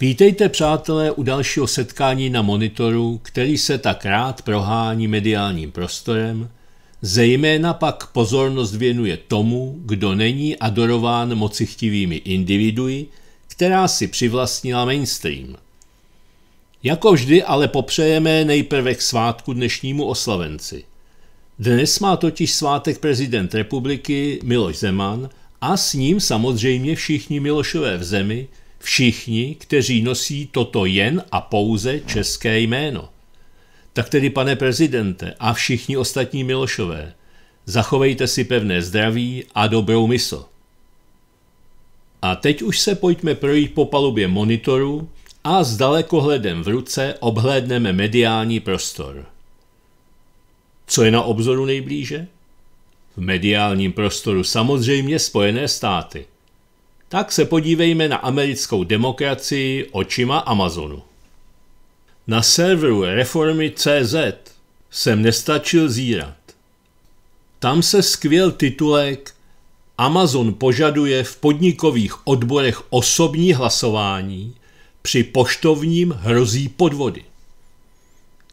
Vítejte, přátelé, u dalšího setkání na monitoru, který se tak rád prohání mediálním prostorem, zejména pak pozornost věnuje tomu, kdo není adorován mocichtivými individui, která si přivlastnila mainstream. Jako vždy ale popřejeme nejprve k svátku dnešnímu oslavenci. Dnes má totiž svátek prezident republiky Miloš Zeman a s ním samozřejmě všichni Milošové v zemi, všichni, kteří nosí toto jen a pouze české jméno. Tak tedy, pane prezidente a všichni ostatní Milošové, zachovejte si pevné zdraví a dobrou mysl. A teď už se pojďme projít po palubě monitoru a s dalekohledem v ruce obhlédneme mediální prostor. Co je na obzoru nejblíže? V mediálním prostoru samozřejmě Spojené státy – tak se podívejme na americkou demokracii očima Amazonu. Na serveru reformy.cz jsem nestačil zírat. Tam se skvěl titulek Amazon požaduje v podnikových odborech osobní hlasování, při poštovním hrozí podvody.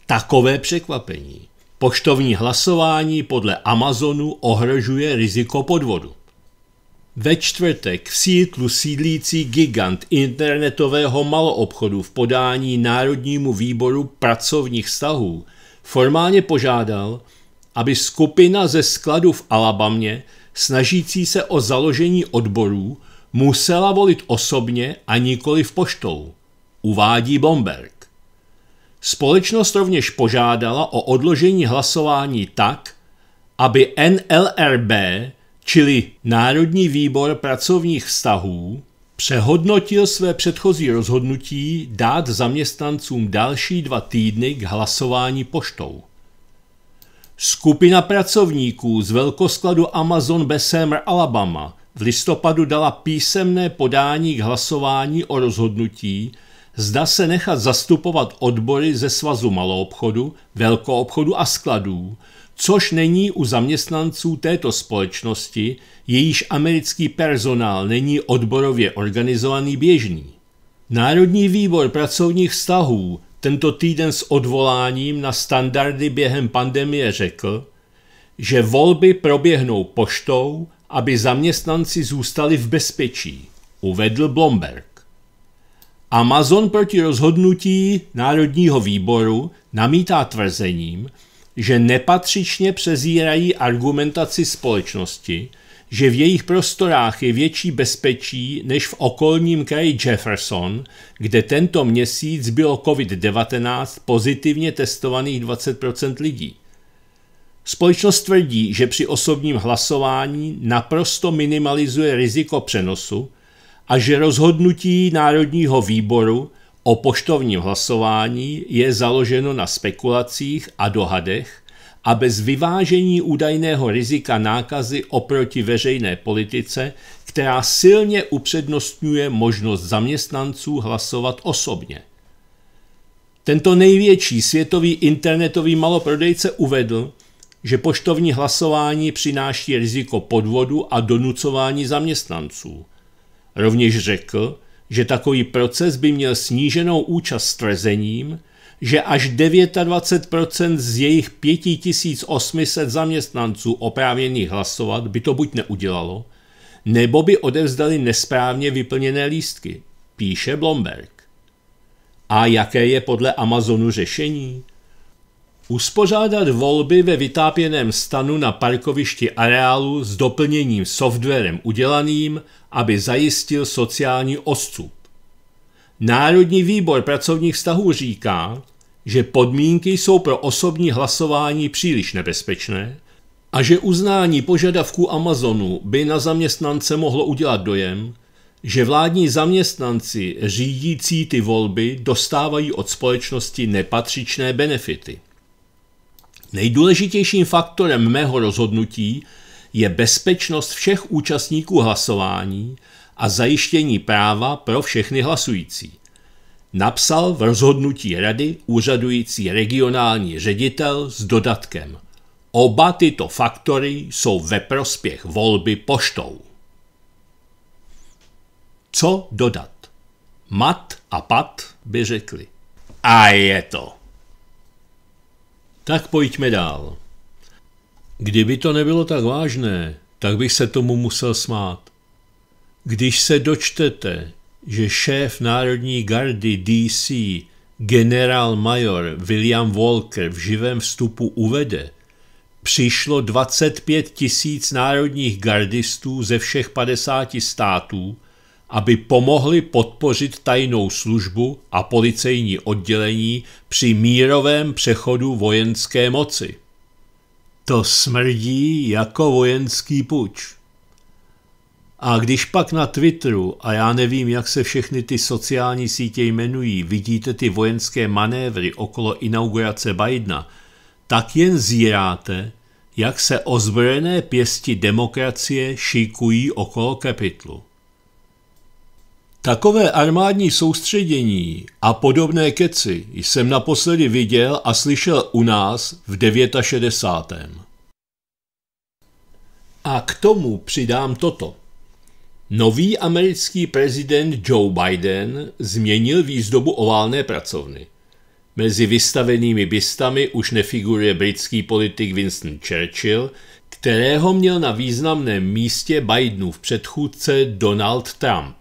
Takové překvapení. Poštovní hlasování podle Amazonu ohrožuje riziko podvodu. Ve čtvrtek v Seattlu sídlící gigant internetového maloobchodu v podání Národnímu výboru pracovních vztahů formálně požádal, aby skupina ze skladu v Alabamě snažící se o založení odborů musela volit osobně a nikoli v poštou, uvádí Bomberg. Společnost rovněž požádala o odložení hlasování tak, aby NLRB čili Národní výbor pracovních vztahů, přehodnotil své předchozí rozhodnutí dát zaměstnancům další dva týdny k hlasování poštou. Skupina pracovníků z velkoskladu Amazon Bessemer Alabama v listopadu dala písemné podání k hlasování o rozhodnutí, zda se nechat zastupovat odbory ze svazu maloobchodu, velkoobchodu a skladů, což není u zaměstnanců této společnosti, jejíž americký personál není odborově organizovaný běžný. Národní výbor pracovních vztahů tento týden s odvoláním na standardy během pandemie řekl, že volby proběhnou poštou, aby zaměstnanci zůstali v bezpečí, uvedl Blomberg. Amazon proti rozhodnutí Národního výboru namítá tvrzením, že nepatřičně přezírají argumentaci společnosti, že v jejich prostorách je větší bezpečí než v okolním kraji Jefferson, kde tento měsíc bylo COVID-19 pozitivně testovaných 20 lidí. Společnost tvrdí, že při osobním hlasování naprosto minimalizuje riziko přenosu a že rozhodnutí Národního výboru o poštovním hlasování je založeno na spekulacích a dohadech a bez vyvážení údajného rizika nákazy oproti veřejné politice, která silně upřednostňuje možnost zaměstnanců hlasovat osobně. Tento největší světový internetový maloprodejce uvedl, že poštovní hlasování přináší riziko podvodu a donucování zaměstnanců. Rovněž řekl, že takový proces by měl sníženou účast tvrzením, že až 29% z jejich 5800 zaměstnanců oprávněných hlasovat by to buď neudělalo, nebo by odevzdali nesprávně vyplněné lístky, píše Blomberg. A jaké je podle Amazonu řešení? uspořádat volby ve vytápěném stanu na parkovišti areálu s doplněním softwarem udělaným, aby zajistil sociální odstup. Národní výbor pracovních vztahů říká, že podmínky jsou pro osobní hlasování příliš nebezpečné a že uznání požadavků Amazonu by na zaměstnance mohlo udělat dojem, že vládní zaměstnanci řídící ty volby dostávají od společnosti nepatřičné benefity. Nejdůležitějším faktorem mého rozhodnutí je bezpečnost všech účastníků hlasování a zajištění práva pro všechny hlasující. Napsal v rozhodnutí rady úřadující regionální ředitel s dodatkem. Oba tyto faktory jsou ve prospěch volby poštou. Co dodat? Mat a pat by řekli. A je to. Tak pojďme dál. Kdyby to nebylo tak vážné, tak bych se tomu musel smát. Když se dočtete, že šéf Národní gardy DC generál major William Walker v živém vstupu uvede, přišlo 25 tisíc národních gardistů ze všech 50 států aby pomohli podpořit tajnou službu a policejní oddělení při mírovém přechodu vojenské moci. To smrdí jako vojenský puč. A když pak na Twitteru, a já nevím, jak se všechny ty sociální sítě jmenují, vidíte ty vojenské manévry okolo inaugurace Bidena, tak jen zíráte, jak se ozbrojené pěsti demokracie šikují okolo kapitlu. Takové armádní soustředění a podobné keci jsem naposledy viděl a slyšel u nás v 69. A k tomu přidám toto. Nový americký prezident Joe Biden změnil výzdobu oválné pracovny. Mezi vystavenými bystami už nefiguruje britský politik Winston Churchill, kterého měl na významném místě Bidenův předchůdce Donald Trump.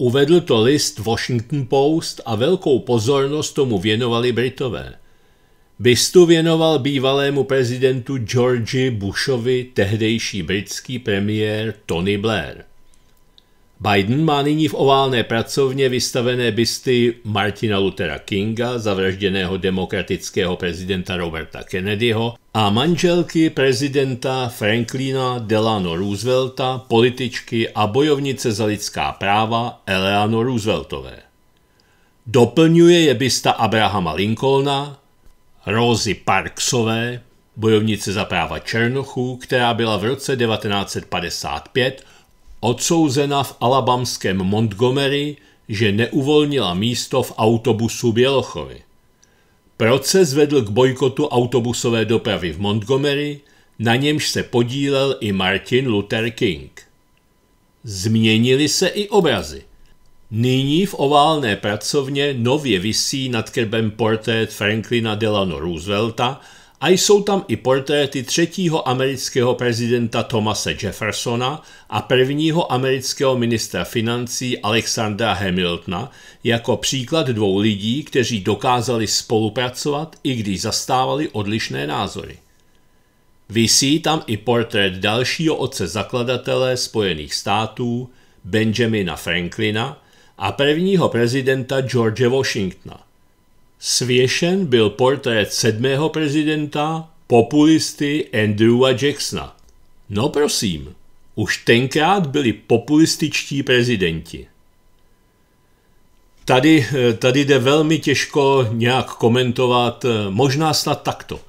Uvedl to list Washington Post a velkou pozornost tomu věnovali Britové. Bistu věnoval bývalému prezidentu Georgi Bushovi tehdejší britský premiér Tony Blair. Biden má nyní v oválné pracovně vystavené bysty Martina Luthera Kinga, zavražděného demokratického prezidenta Roberta Kennedyho, a manželky prezidenta Franklina Delano Roosevelta, političky a bojovnice za lidská práva Eleanor Rooseveltové. Doplňuje je bysta Abrahama Lincolna, Rosy Parksové, bojovnice za práva Černochů, která byla v roce 1955 odsouzena v alabamském Montgomery, že neuvolnila místo v autobusu Bělochovi. Proces vedl k bojkotu autobusové dopravy v Montgomery, na němž se podílel i Martin Luther King. Změnily se i obrazy. Nyní v oválné pracovně nově visí nad krbem portrét Franklina Delano Roosevelta – a jsou tam i portréty třetího amerického prezidenta Thomase Jeffersona a prvního amerického ministra financí Alexandra Hamiltona jako příklad dvou lidí, kteří dokázali spolupracovat, i když zastávali odlišné názory. Vysí tam i portrét dalšího otce zakladatele Spojených států, Benjamina Franklina a prvního prezidenta George Washingtona – Svěšen byl portrét sedmého prezidenta, populisty Andrewa Jacksona. No prosím, už tenkrát byli populističtí prezidenti. Tady, tady jde velmi těžko nějak komentovat, možná snad takto.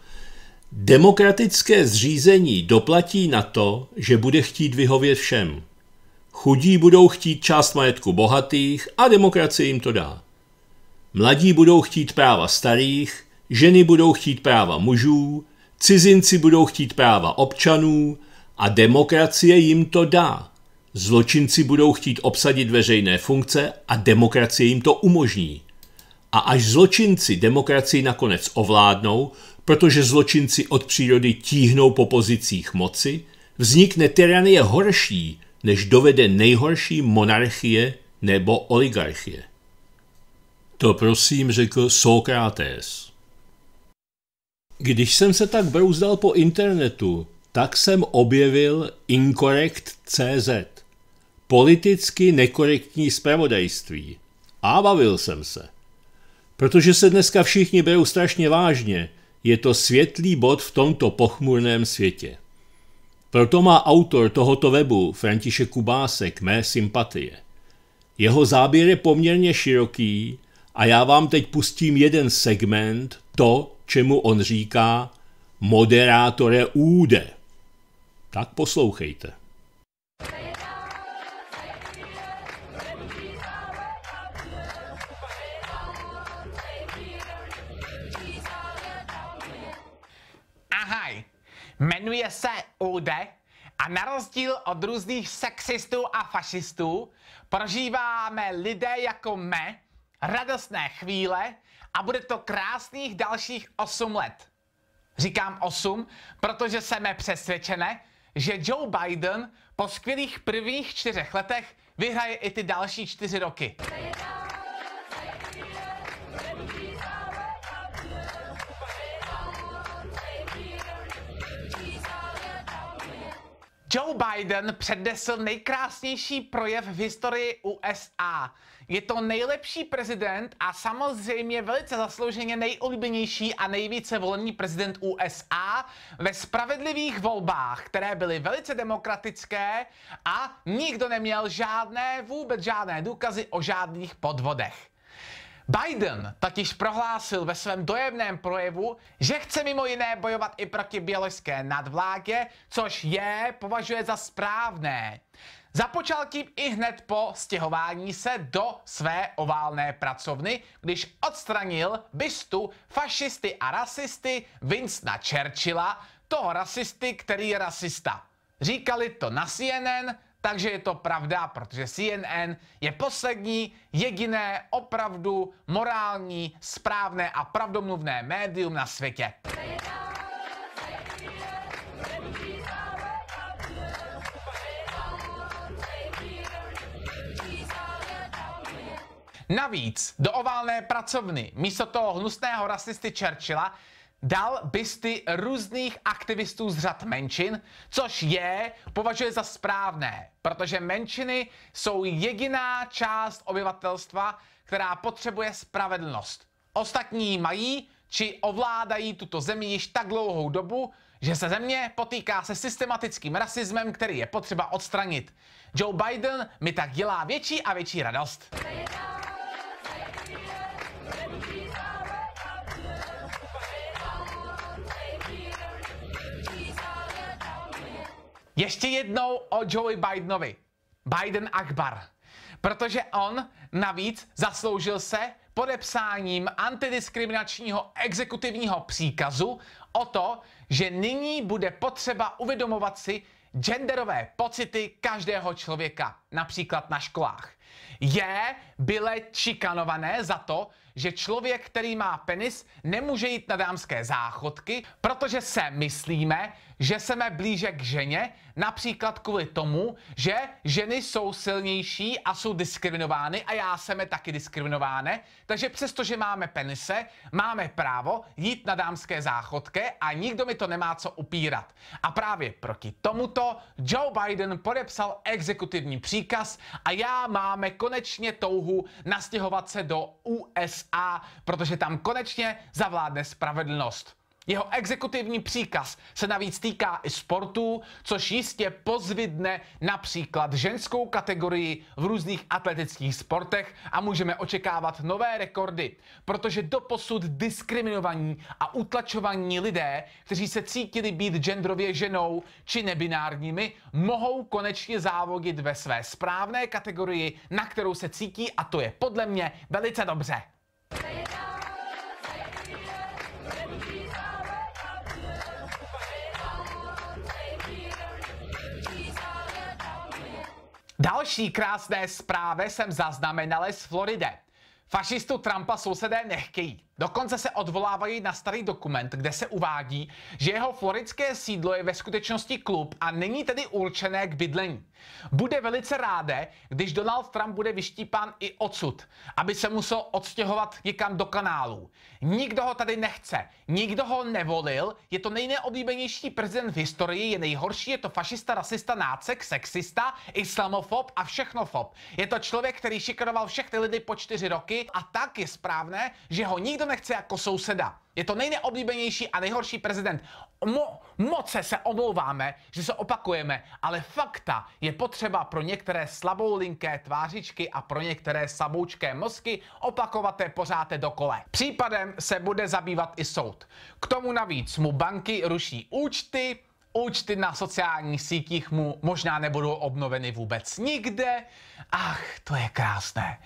Demokratické zřízení doplatí na to, že bude chtít vyhovět všem. Chudí budou chtít část majetku bohatých a demokracie jim to dá. Mladí budou chtít práva starých, ženy budou chtít práva mužů, cizinci budou chtít práva občanů a demokracie jim to dá. Zločinci budou chtít obsadit veřejné funkce a demokracie jim to umožní. A až zločinci demokracii nakonec ovládnou, protože zločinci od přírody tíhnou po pozicích moci, vznikne tyranie horší, než dovede nejhorší monarchie nebo oligarchie. To prosím řekl Sokrates. Když jsem se tak brouzdal po internetu, tak jsem objevil Incorrect.cz, politicky nekorektní zpravodajství. A bavil jsem se. Protože se dneska všichni berou strašně vážně, je to světlý bod v tomto pochmurném světě. Proto má autor tohoto webu, František Kubásek, mé sympatie. Jeho záběr je poměrně široký, a já vám teď pustím jeden segment, to, čemu on říká moderátore úde. Tak poslouchejte. Ahaj, jmenuje se Ude a na rozdíl od různých sexistů a fašistů prožíváme lidé jako me, radostné chvíle a bude to krásných dalších 8 let. Říkám 8, protože jsem přesvědčené, že Joe Biden po skvělých prvních čtyřech letech vyhraje i ty další čtyři roky. Joe Biden přednesl nejkrásnější projev v historii USA. Je to nejlepší prezident a samozřejmě velice zaslouženě nejoblíbenější a nejvíce volený prezident USA ve spravedlivých volbách, které byly velice demokratické a nikdo neměl žádné, vůbec žádné důkazy o žádných podvodech. Biden totiž prohlásil ve svém dojemném projevu, že chce mimo jiné bojovat i proti běloské nadvládě, což je považuje za správné. Započal tím i hned po stěhování se do své oválné pracovny, když odstranil bystu fašisty a rasisty Vincenta Churchilla, toho rasisty, který je rasista. Říkali to na CNN, takže je to pravda, protože CNN je poslední, jediné, opravdu morální, správné a pravdomluvné médium na světě. Navíc do oválné pracovny místo toho hnusného rasisty Churchilla dal bysty různých aktivistů z řad menšin, což je považuje za správné, protože menšiny jsou jediná část obyvatelstva, která potřebuje spravedlnost. Ostatní mají či ovládají tuto zemi již tak dlouhou dobu, že se země potýká se systematickým rasismem, který je potřeba odstranit. Joe Biden mi tak dělá větší a větší radost. Ještě jednou o Joey Bidenovi. Biden Akbar. Protože on navíc zasloužil se podepsáním antidiskriminačního exekutivního příkazu o to, že nyní bude potřeba uvědomovat si genderové pocity každého člověka, například na školách. Je byle čikanované za to, že člověk, který má penis, nemůže jít na dámské záchodky, protože se myslíme, že me blíže k ženě, například kvůli tomu, že ženy jsou silnější a jsou diskriminovány a já jsem je taky diskriminováne, takže přesto, že máme penise, máme právo jít na dámské záchodky a nikdo mi to nemá co upírat. A právě proti tomuto Joe Biden podepsal exekutivní příkaz a já máme konečně touhu nastěhovat se do USA. USA, protože tam konečně zavládne spravedlnost. Jeho exekutivní příkaz se navíc týká i sportů, což jistě pozvidne například ženskou kategorii v různých atletických sportech a můžeme očekávat nové rekordy, protože doposud diskriminovaní a utlačovaní lidé, kteří se cítili být genderově ženou či nebinárními, mohou konečně závodit ve své správné kategorii, na kterou se cítí a to je podle mě velice dobře. Další krásné zprávy jsem zaznamenal z Floridy. Fašistu Trumpa sousedé nechtějí. Dokonce se odvolávají na starý dokument, kde se uvádí, že jeho florické sídlo je ve skutečnosti klub a není tedy určené k bydlení. Bude velice ráde, když Donald Trump bude vyštípán i odsud, aby se musel odstěhovat někam do kanálů. Nikdo ho tady nechce, nikdo ho nevolil, je to nejneoblíbenější prezident v historii, je nejhorší, je to fašista, rasista, nácek, sexista, islamofob a všechnofob. Je to člověk, který šikanoval všechny lidi po čtyři roky a tak je správné, že ho nikdo nechce jako souseda. Je to nejneoblíbenější a nejhorší prezident. Mo, moce se omlouváme, že se opakujeme, ale fakta je potřeba pro některé slaboulinké tvářičky a pro některé slaboučké mozky opakovaté pořád dokole. Případem se bude zabývat i soud. K tomu navíc mu banky ruší účty, účty na sociálních sítích mu možná nebudou obnoveny vůbec nikde. Ach, to je krásné.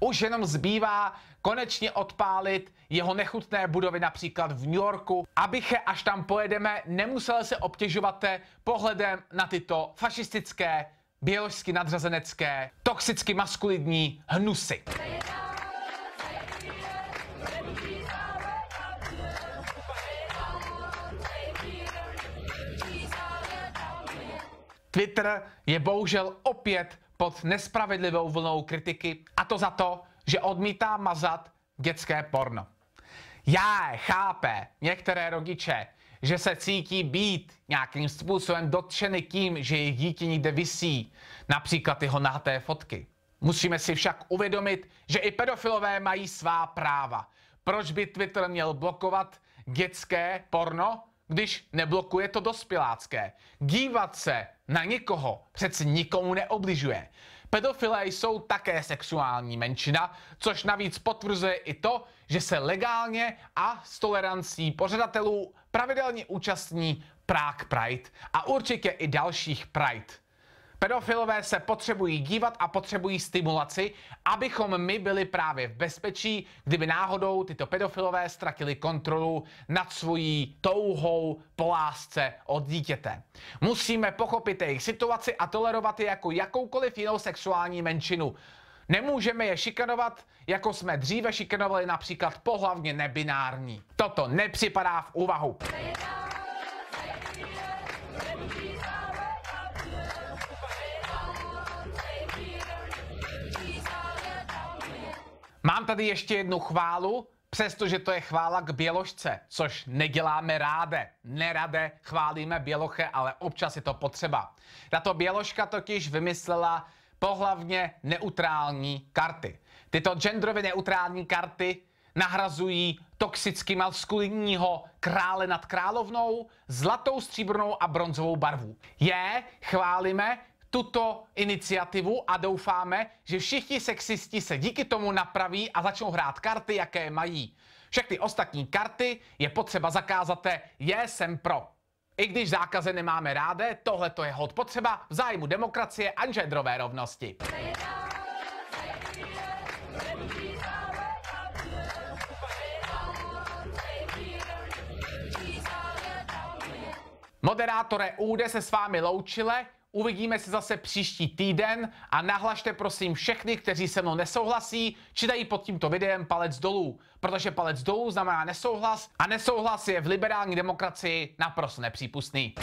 Už jenom zbývá konečně odpálit jeho nechutné budovy například v New Yorku. Abyche, až tam pojedeme, nemusel se obtěžovat pohledem na tyto fašistické, běložsky nadřazenecké, toxicky maskulidní hnusy. Twitter je bohužel opět pod nespravedlivou vlnou kritiky, a to za to, že odmítá mazat dětské porno. Já chápe některé rodiče, že se cítí být nějakým způsobem dotčeny tím, že jejich dítě někde visí, například jeho nahaté fotky. Musíme si však uvědomit, že i pedofilové mají svá práva. Proč by Twitter měl blokovat dětské porno, když neblokuje to dospělácké? Dívat se na někoho přeci nikomu neobližuje. Pedofilé jsou také sexuální menšina, což navíc potvrzuje i to, že se legálně a s tolerancí pořadatelů pravidelně účastní Prague Pride a určitě i dalších Pride. Pedofilové se potřebují dívat a potřebují stimulaci, abychom my byli právě v bezpečí, kdyby náhodou tyto pedofilové ztratili kontrolu nad svojí touhou po lásce od dítěte. Musíme pochopit jejich situaci a tolerovat je jako jakoukoliv jinou sexuální menšinu. Nemůžeme je šikanovat, jako jsme dříve šikanovali například pohlavně nebinární. Toto nepřipadá v úvahu. Mám tady ještě jednu chválu, přestože to je chvála k běložce, což neděláme ráde. Nerade chválíme běloche, ale občas je to potřeba. Tato běložka totiž vymyslela pohlavně neutrální karty. Tyto genderově neutrální karty nahrazují toxicky maskulinního krále nad královnou, zlatou, stříbrnou a bronzovou barvu. Je, chválíme tuto iniciativu a doufáme, že všichni sexisti se díky tomu napraví a začnou hrát karty, jaké mají. Všechny ostatní karty je potřeba zakázat, je jsem pro. I když zákazy nemáme ráde, tohle to je hod potřeba v zájmu demokracie a genderové rovnosti. Moderátore Úde se s vámi loučile, Uvidíme se zase příští týden a nahlašte prosím všechny, kteří se mnou nesouhlasí, či dají pod tímto videem palec dolů, protože palec dolů znamená nesouhlas a nesouhlas je v liberální demokracii naprosto nepřípustný.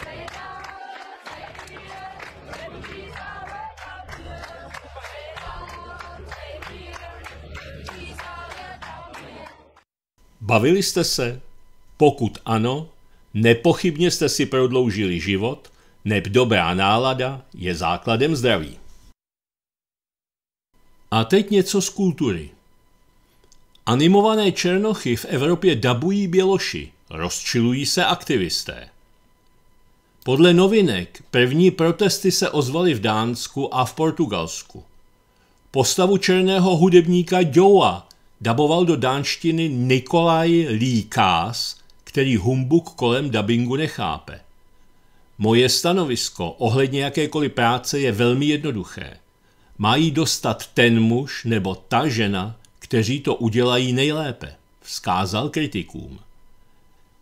Bavili jste se? Pokud ano, nepochybně jste si prodloužili život – neb dobrá nálada je základem zdraví. A teď něco z kultury. Animované černochy v Evropě dabují běloši, rozčilují se aktivisté. Podle novinek první protesty se ozvaly v Dánsku a v Portugalsku. Postavu černého hudebníka Joa daboval do dánštiny Nikolaj Líkás, který humbuk kolem dabingu nechápe. Moje stanovisko ohledně jakékoliv práce je velmi jednoduché. Mají dostat ten muž nebo ta žena, kteří to udělají nejlépe, vzkázal kritikům.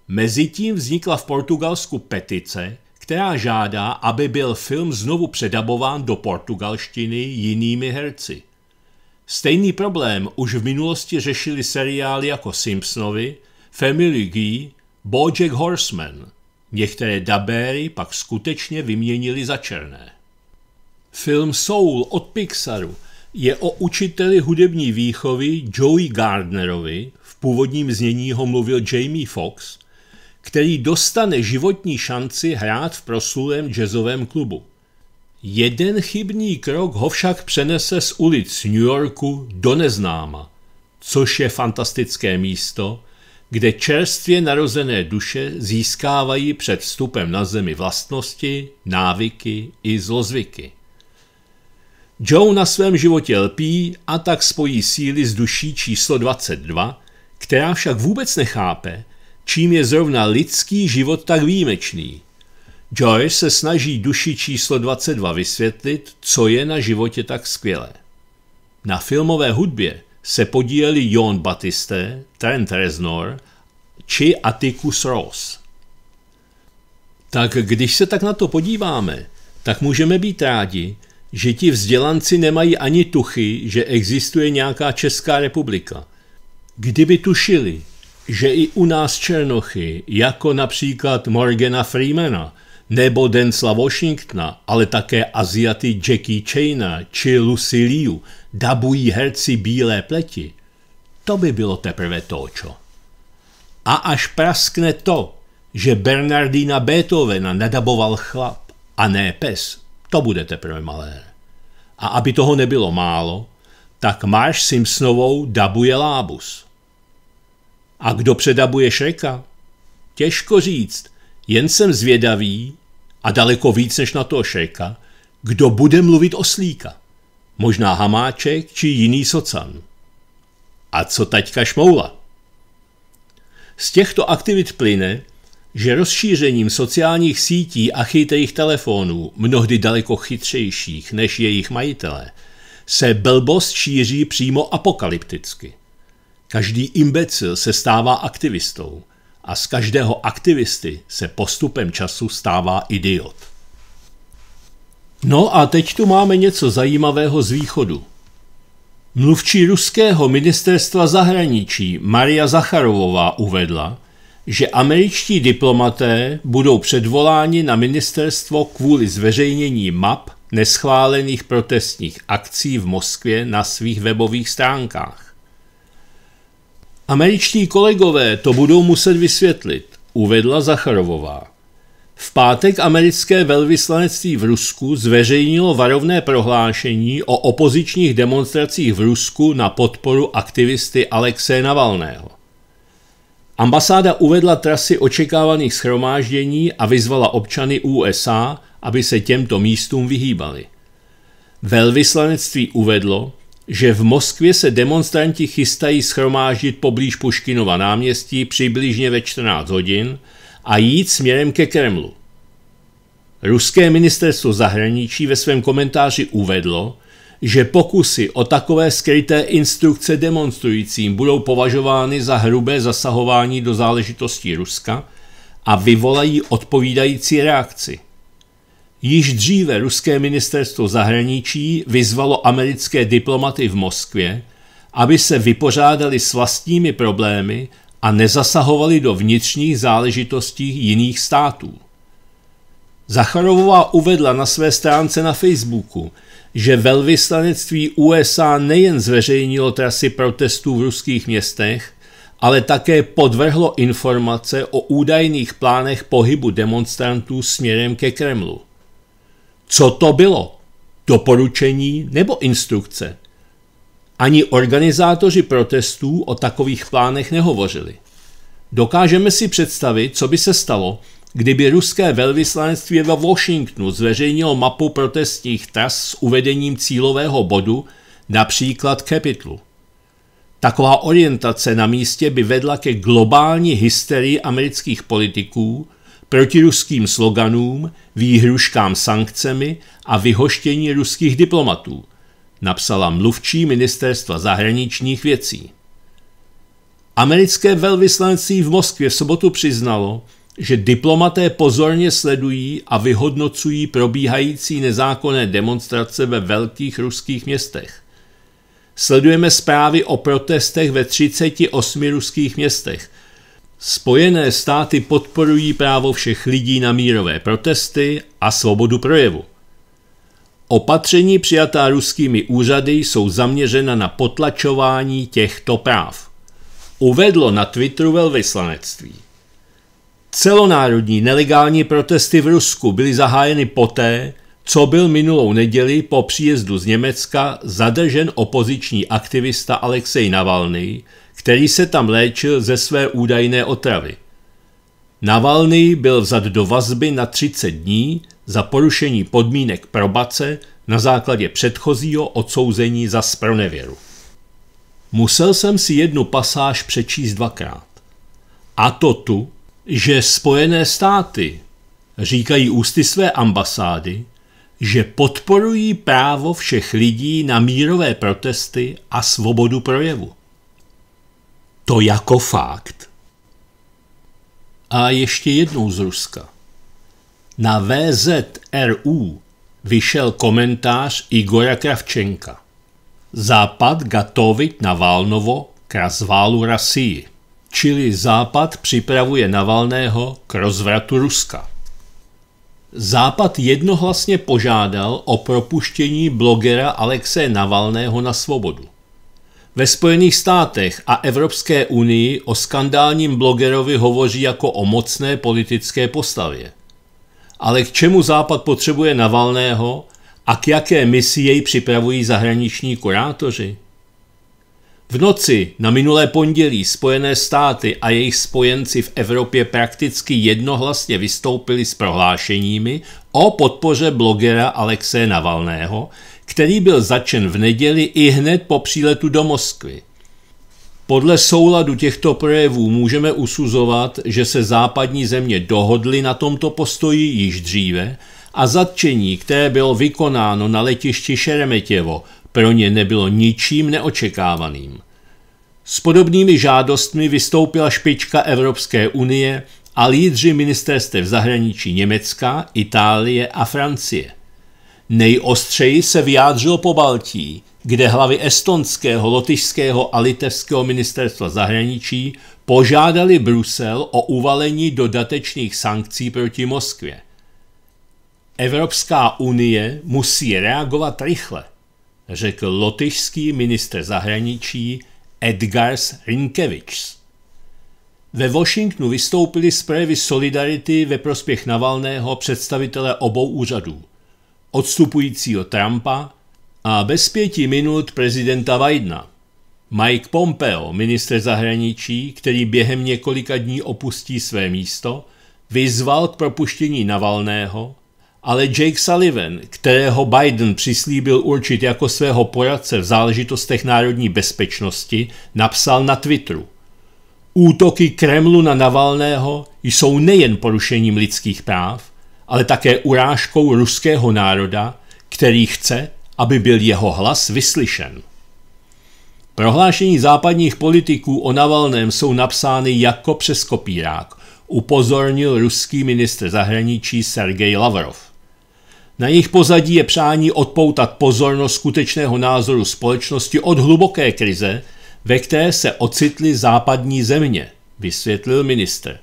Mezitím vznikla v Portugalsku petice, která žádá, aby byl film znovu předabován do portugalštiny jinými herci. Stejný problém už v minulosti řešili seriály jako Simpsonovi, Family Guy, BoJack Horseman – Některé dabéry pak skutečně vyměnili za černé. Film Soul od Pixaru je o učiteli hudební výchovy Joey Gardnerovi, v původním znění ho mluvil Jamie Foxx, který dostane životní šanci hrát v proslulém jazzovém klubu. Jeden chybný krok ho však přenese z ulic New Yorku do neznáma, což je fantastické místo, kde čerstvě narozené duše získávají před vstupem na zemi vlastnosti, návyky i zlozvyky. Joe na svém životě lpí a tak spojí síly s duší číslo 22, která však vůbec nechápe, čím je zrovna lidský život tak výjimečný. Joyce se snaží duši číslo 22 vysvětlit, co je na životě tak skvělé. Na filmové hudbě se podíleli John Batiste, Trent Reznor či Atticus Ross. Tak když se tak na to podíváme, tak můžeme být rádi, že ti vzdělanci nemají ani tuchy, že existuje nějaká Česká republika. Kdyby tušili, že i u nás Černochy, jako například Morgana Freemana nebo Densla Washingtona, ale také Aziaty Jackie Chaina či Lucy Liu, dabují herci bílé pleti, to by bylo teprve točo. A až praskne to, že Bernardina Beethovena nadaboval chlap a ne pes, to bude teprve malé. A aby toho nebylo málo, tak máš Simpsonovou dabuje Lábus. A kdo předabuje Šreka? Těžko říct, jen jsem zvědavý, a daleko víc než na toho Šreka, kdo bude mluvit o slíka. Možná Hamáček či jiný socan. A co taťka Šmoula? Z těchto aktivit plyne, že rozšířením sociálních sítí a chytrých telefonů, mnohdy daleko chytřejších než jejich majitelé, se blbost šíří přímo apokalypticky. Každý imbecil se stává aktivistou a z každého aktivisty se postupem času stává idiot. No a teď tu máme něco zajímavého z východu. Mluvčí ruského ministerstva zahraničí Maria Zacharovová uvedla, že američtí diplomaté budou předvoláni na ministerstvo kvůli zveřejnění map neschválených protestních akcí v Moskvě na svých webových stránkách. Američtí kolegové to budou muset vysvětlit, uvedla Zacharovová. V pátek americké velvyslanectví v Rusku zveřejnilo varovné prohlášení o opozičních demonstracích v Rusku na podporu aktivisty Alexe Navalného. Ambasáda uvedla trasy očekávaných schromáždění a vyzvala občany USA, aby se těmto místům vyhýbali. Velvyslanectví uvedlo, že v Moskvě se demonstranti chystají schromáždit poblíž Puškinova náměstí přibližně ve 14 hodin – a jít směrem ke Kremlu. Ruské ministerstvo zahraničí ve svém komentáři uvedlo, že pokusy o takové skryté instrukce demonstrujícím budou považovány za hrubé zasahování do záležitostí Ruska a vyvolají odpovídající reakci. Již dříve ruské ministerstvo zahraničí vyzvalo americké diplomaty v Moskvě, aby se vypořádali s vlastními problémy a nezasahovali do vnitřních záležitostí jiných států. Zacharovová uvedla na své stránce na Facebooku, že velvyslanectví USA nejen zveřejnilo trasy protestů v ruských městech, ale také podvrhlo informace o údajných plánech pohybu demonstrantů směrem ke Kremlu. Co to bylo? Doporučení nebo instrukce? Ani organizátoři protestů o takových plánech nehovořili. Dokážeme si představit, co by se stalo, kdyby ruské velvyslanectví ve Washingtonu zveřejnilo mapu protestních tras s uvedením cílového bodu, například Capitolu. Taková orientace na místě by vedla ke globální hysterii amerických politiků, proti ruským sloganům, výhruškám sankcemi a vyhoštění ruských diplomatů – napsala mluvčí ministerstva zahraničních věcí. Americké velvyslanectví v Moskvě v sobotu přiznalo, že diplomaté pozorně sledují a vyhodnocují probíhající nezákonné demonstrace ve velkých ruských městech. Sledujeme zprávy o protestech ve 38 ruských městech. Spojené státy podporují právo všech lidí na mírové protesty a svobodu projevu. Opatření přijatá ruskými úřady jsou zaměřena na potlačování těchto práv. Uvedlo na Twitteru velvyslanectví. Celonárodní nelegální protesty v Rusku byly zahájeny poté, co byl minulou neděli po příjezdu z Německa zadržen opoziční aktivista Alexej Navalny, který se tam léčil ze své údajné otravy. Navalny byl vzad do vazby na 30 dní za porušení podmínek probace na základě předchozího odsouzení za spronevěru. Musel jsem si jednu pasáž přečíst dvakrát. A to tu, že Spojené státy říkají ústy své ambasády, že podporují právo všech lidí na mírové protesty a svobodu projevu. To jako fakt. A ještě jednou z Ruska. Na VZRU vyšel komentář Igora Kravčenka. Západ gatovit na Válnovo k rozválu Rasii, čili Západ připravuje Navalného k rozvratu Ruska. Západ jednohlasně požádal o propuštění blogera Alexe Navalného na svobodu. Ve Spojených státech a Evropské unii o skandálním blogerovi hovoří jako o mocné politické postavě – ale k čemu Západ potřebuje Navalného a k jaké misi jej připravují zahraniční kurátoři? V noci na minulé pondělí Spojené státy a jejich spojenci v Evropě prakticky jednohlasně vystoupili s prohlášeními o podpoře blogera Alexe Navalného, který byl začen v neděli i hned po příletu do Moskvy. Podle souladu těchto projevů můžeme usuzovat, že se západní země dohodly na tomto postoji již dříve a zatčení, které bylo vykonáno na letišti Šeremetěvo, pro ně nebylo ničím neočekávaným. S podobnými žádostmi vystoupila špička Evropské unie a lídři ministerstev zahraničí Německa, Itálie a Francie. Nejostřeji se vyjádřilo po Baltí, kde hlavy estonského, lotyšského a litevského ministerstva zahraničí požádali Brusel o uvalení dodatečných sankcí proti Moskvě. Evropská unie musí reagovat rychle, řekl lotyšský minister zahraničí Edgars Rinkevičs. Ve Washingtonu vystoupili z projevy solidarity ve prospěch Navalného představitele obou úřadů – odstupujícího Trumpa a bez pěti minut prezidenta Bidena. Mike Pompeo, minister zahraničí, který během několika dní opustí své místo, vyzval k propuštění Navalného, ale Jake Sullivan, kterého Biden přislíbil určit jako svého poradce v záležitostech národní bezpečnosti, napsal na Twitteru. Útoky Kremlu na Navalného jsou nejen porušením lidských práv, ale také urážkou ruského národa, který chce, aby byl jeho hlas vyslyšen. Prohlášení západních politiků o Navalném jsou napsány jako přes kopírák, upozornil ruský ministr zahraničí Sergej Lavrov. Na jejich pozadí je přání odpoutat pozornost skutečného názoru společnosti od hluboké krize, ve které se ocitly západní země, vysvětlil ministr.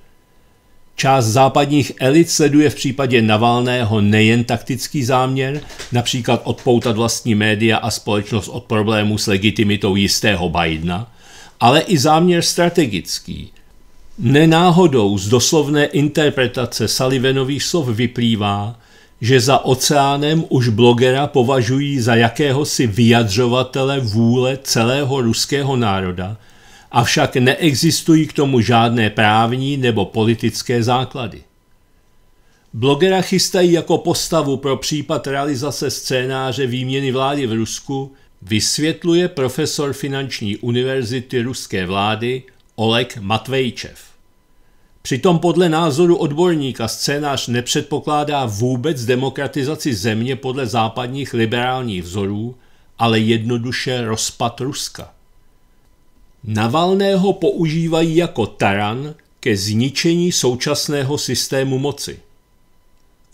Část západních elit sleduje v případě Navalného nejen taktický záměr, například odpoutat vlastní média a společnost od problémů s legitimitou jistého Bidena, ale i záměr strategický. Nenáhodou z doslovné interpretace Sullivanových slov vyplývá, že za oceánem už blogera považují za jakéhosi vyjadřovatele vůle celého ruského národa – avšak neexistují k tomu žádné právní nebo politické základy. Blogera chystají jako postavu pro případ realizace scénáře výměny vlády v Rusku, vysvětluje profesor finanční univerzity ruské vlády Oleg Matvejčev. Přitom podle názoru odborníka scénář nepředpokládá vůbec demokratizaci země podle západních liberálních vzorů, ale jednoduše rozpad Ruska. Navalného používají jako taran ke zničení současného systému moci.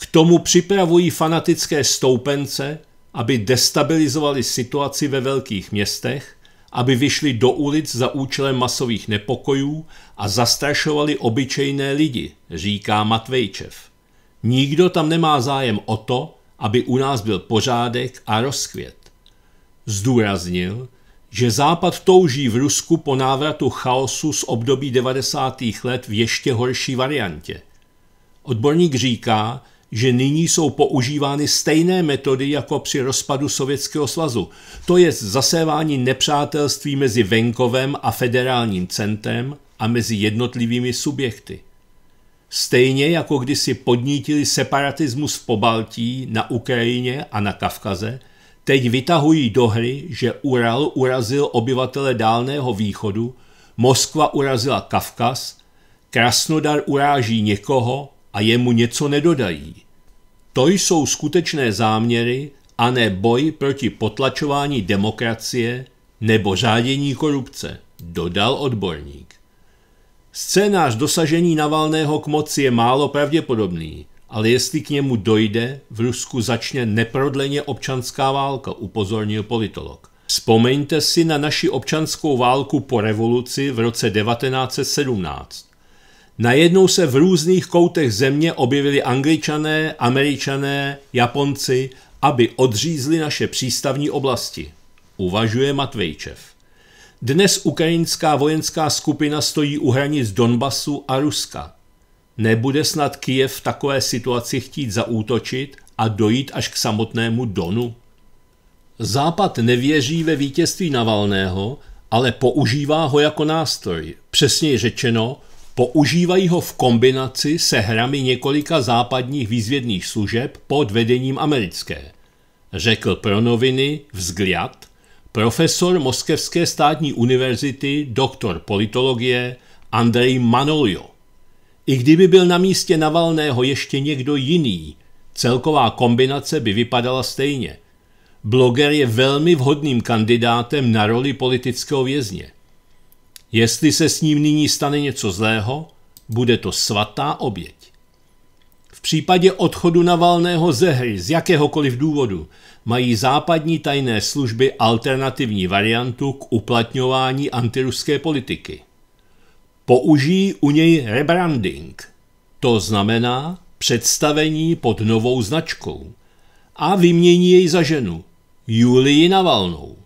K tomu připravují fanatické stoupence, aby destabilizovali situaci ve velkých městech, aby vyšli do ulic za účelem masových nepokojů a zastrašovali obyčejné lidi, říká Matvejčev. Nikdo tam nemá zájem o to, aby u nás byl pořádek a rozkvět. Zdůraznil, že Západ touží v Rusku po návratu chaosu z období 90. let v ještě horší variantě. Odborník říká, že nyní jsou používány stejné metody jako při rozpadu Sovětského svazu, to je zasévání nepřátelství mezi venkovem a federálním centrem a mezi jednotlivými subjekty. Stejně jako kdysi podnítili separatismus v Pobaltí, na Ukrajině a na Kavkaze – Teď vytahují do hry, že Ural urazil obyvatele Dálného východu, Moskva urazila Kavkaz, Krasnodar uráží někoho a jemu něco nedodají. To jsou skutečné záměry a ne boj proti potlačování demokracie nebo řádění korupce, dodal odborník. Scénář dosažení Navalného k moci je málo pravděpodobný, ale jestli k němu dojde, v Rusku začne neprodleně občanská válka, upozornil politolog. Vzpomeňte si na naši občanskou válku po revoluci v roce 1917. Najednou se v různých koutech země objevili angličané, američané, Japonci, aby odřízli naše přístavní oblasti, uvažuje Matvejčev. Dnes ukrajinská vojenská skupina stojí u hranic Donbasu a Ruska. Nebude snad Kiev v takové situaci chtít zaútočit a dojít až k samotnému Donu? Západ nevěří ve vítězství Navalného, ale používá ho jako nástroj. Přesněji řečeno, používají ho v kombinaci se hrami několika západních výzvědných služeb pod vedením americké. Řekl pro noviny Vzgliad, profesor Moskevské státní univerzity, doktor politologie Andrej Manolio. I kdyby byl na místě Navalného ještě někdo jiný, celková kombinace by vypadala stejně. Bloger je velmi vhodným kandidátem na roli politického vězně. Jestli se s ním nyní stane něco zlého, bude to svatá oběť. V případě odchodu Navalného ze hry z jakéhokoliv důvodu mají západní tajné služby alternativní variantu k uplatňování antiruské politiky použijí u něj rebranding, to znamená představení pod novou značkou, a vymění jej za ženu, Julii Navalnou.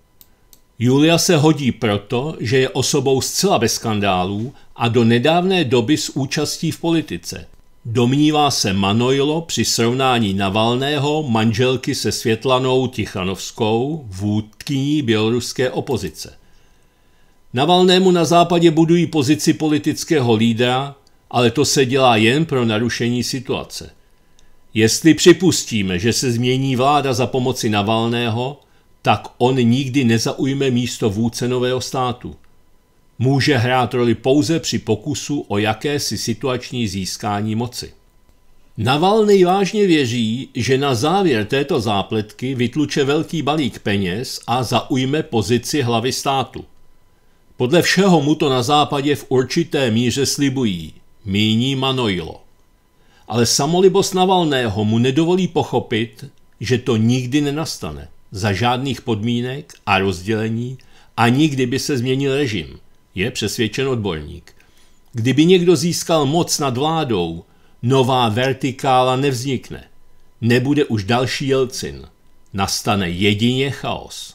Julia se hodí proto, že je osobou zcela bez skandálů a do nedávné doby s účastí v politice. Domnívá se Manojlo při srovnání Navalného manželky se Světlanou Tichanovskou, vůdkyní běloruské opozice. Navalnému na západě budují pozici politického lídra, ale to se dělá jen pro narušení situace. Jestli připustíme, že se změní vláda za pomoci Navalného, tak on nikdy nezaujme místo vůdce nového státu. Může hrát roli pouze při pokusu o jakési situační získání moci. Navalny vážně věří, že na závěr této zápletky vytluče velký balík peněz a zaujme pozici hlavy státu. Podle všeho mu to na západě v určité míře slibují, míní Manoilo. Ale samolibost Navalného mu nedovolí pochopit, že to nikdy nenastane, za žádných podmínek a rozdělení, ani kdyby se změnil režim, je přesvědčen odborník. Kdyby někdo získal moc nad vládou, nová vertikála nevznikne. Nebude už další Jelcin. Nastane jedině chaos.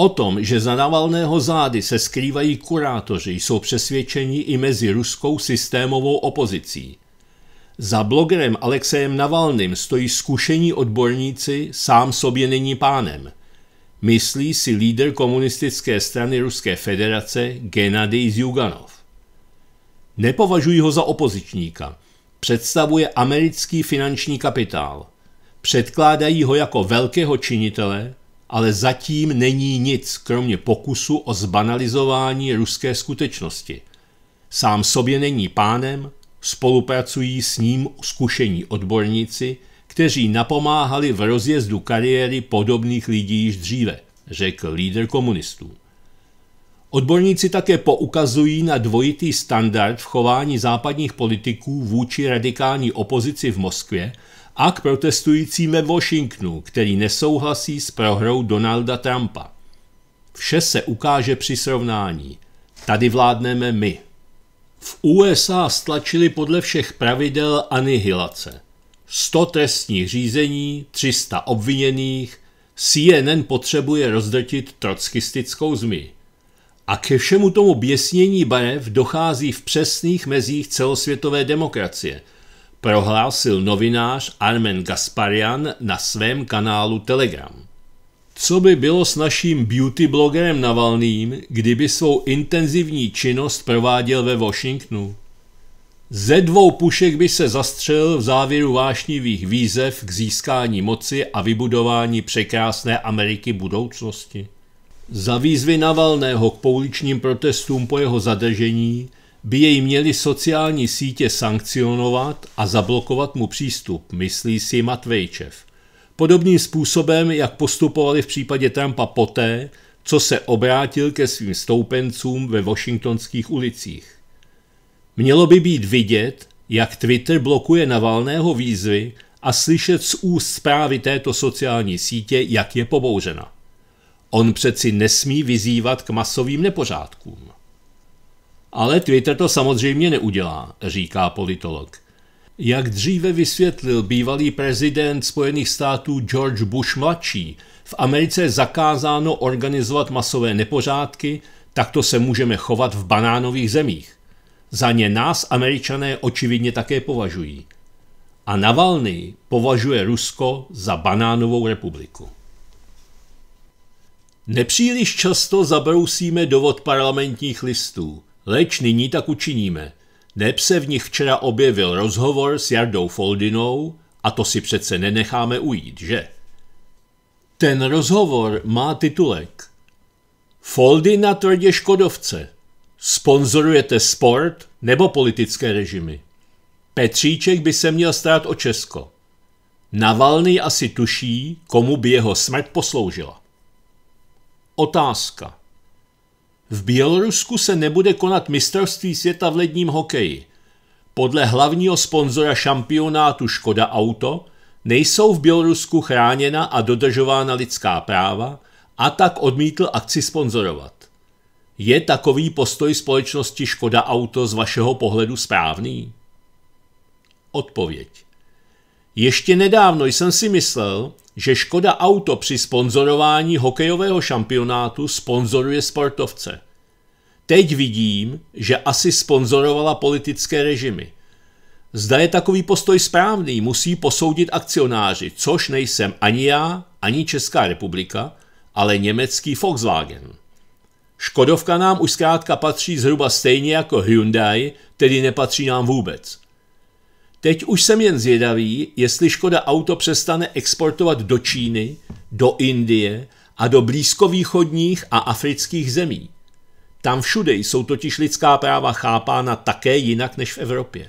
O tom, že za Navalného zády se skrývají kurátoři, jsou přesvědčeni i mezi ruskou systémovou opozicí. Za blogerem Alexejem Navalným stojí zkušení odborníci, sám sobě není pánem. Myslí si lídr komunistické strany Ruské federace Gennady Zyuganov. Nepovažují ho za opozičníka. Představuje americký finanční kapitál. Předkládají ho jako velkého činitele, ale zatím není nic, kromě pokusu o zbanalizování ruské skutečnosti. Sám sobě není pánem, spolupracují s ním zkušení odborníci, kteří napomáhali v rozjezdu kariéry podobných lidí již dříve, řekl lídr komunistů. Odborníci také poukazují na dvojitý standard v chování západních politiků vůči radikální opozici v Moskvě – a k protestujícím ve Washingtonu, který nesouhlasí s prohrou Donalda Trumpa. Vše se ukáže při srovnání. Tady vládneme my. V USA stlačili podle všech pravidel anihilace. 100 trestních řízení, 300 obviněných, CNN potřebuje rozdrtit trockistickou zmi. A ke všemu tomu běsnění barev dochází v přesných mezích celosvětové demokracie – prohlásil novinář Armen Gasparian na svém kanálu Telegram. Co by bylo s naším beauty blogerem Navalným, kdyby svou intenzivní činnost prováděl ve Washingtonu? Ze dvou pušek by se zastřelil v závěru vášnivých výzev k získání moci a vybudování překrásné Ameriky budoucnosti. Za výzvy Navalného k pouličním protestům po jeho zadržení by jej měli sociální sítě sankcionovat a zablokovat mu přístup, myslí si Matvejčev. Podobným způsobem, jak postupovali v případě Trumpa poté, co se obrátil ke svým stoupencům ve washingtonských ulicích. Mělo by být vidět, jak Twitter blokuje Navalného výzvy a slyšet z úst zprávy této sociální sítě, jak je pobouřena. On přeci nesmí vyzývat k masovým nepořádkům. Ale Twitter to samozřejmě neudělá, říká politolog. Jak dříve vysvětlil bývalý prezident Spojených států George Bush mladší, v Americe je zakázáno organizovat masové nepořádky, takto se můžeme chovat v banánových zemích. Za ně nás američané očividně také považují. A Navalny považuje Rusko za banánovou republiku. Nepříliš často zabrousíme dovod parlamentních listů – Leč nyní tak učiníme. Neb se v nich včera objevil rozhovor s Jardou Foldinou a to si přece nenecháme ujít, že? Ten rozhovor má titulek Foldina tvrdě škodovce. Sponzorujete sport nebo politické režimy? Petříček by se měl starat o Česko. Navalny asi tuší, komu by jeho smrt posloužila. Otázka. V Bělorusku se nebude konat mistrovství světa v ledním hokeji. Podle hlavního sponzora šampionátu Škoda Auto nejsou v Bělorusku chráněna a dodržována lidská práva a tak odmítl akci sponzorovat. Je takový postoj společnosti Škoda Auto z vašeho pohledu správný? Odpověď. Ještě nedávno jsem si myslel, že Škoda Auto při sponzorování hokejového šampionátu sponzoruje sportovce. Teď vidím, že asi sponzorovala politické režimy. Zda je takový postoj správný, musí posoudit akcionáři, což nejsem ani já, ani Česká republika, ale německý Volkswagen. Škodovka nám už zkrátka patří zhruba stejně jako Hyundai, tedy nepatří nám vůbec. Teď už jsem jen zvědavý, jestli Škoda Auto přestane exportovat do Číny, do Indie a do blízkovýchodních a afrických zemí. Tam všude jsou totiž lidská práva chápána také jinak než v Evropě.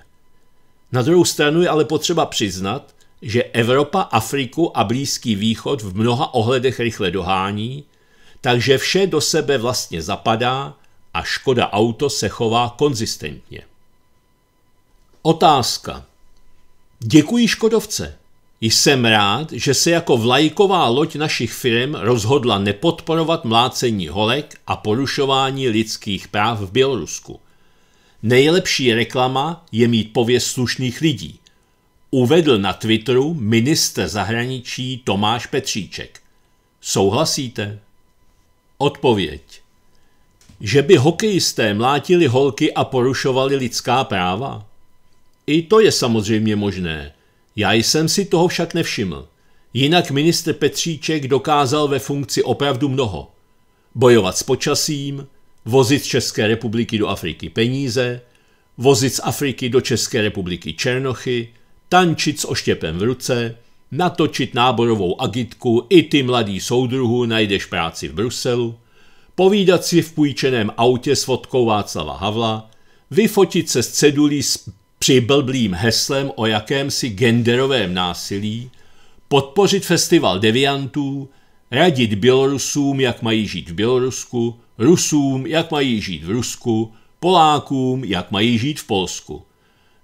Na druhou stranu je ale potřeba přiznat, že Evropa, Afriku a Blízký východ v mnoha ohledech rychle dohání, takže vše do sebe vlastně zapadá a Škoda Auto se chová konzistentně. Otázka. Děkuji Škodovce. Jsem rád, že se jako vlajková loď našich firm rozhodla nepodporovat mlácení holek a porušování lidských práv v Bělorusku. Nejlepší reklama je mít pověst slušných lidí. Uvedl na Twitteru ministr zahraničí Tomáš Petříček. Souhlasíte? Odpověď. Že by hokejisté mlátili holky a porušovali lidská práva? I to je samozřejmě možné. Já jsem si toho však nevšiml. Jinak ministr Petříček dokázal ve funkci opravdu mnoho. Bojovat s počasím, vozit z České republiky do Afriky peníze, vozit z Afriky do České republiky černochy, tančit s oštěpem v ruce, natočit náborovou agitku i ty mladý soudruhu najdeš práci v Bruselu, povídat si v půjčeném autě s fotkou Václava Havla, vyfotit se s cedulí s přiblblým heslem o jakémsi genderovém násilí, podpořit festival deviantů, radit Bělorusům, jak mají žít v Bělorusku, Rusům, jak mají žít v Rusku, Polákům, jak mají žít v Polsku.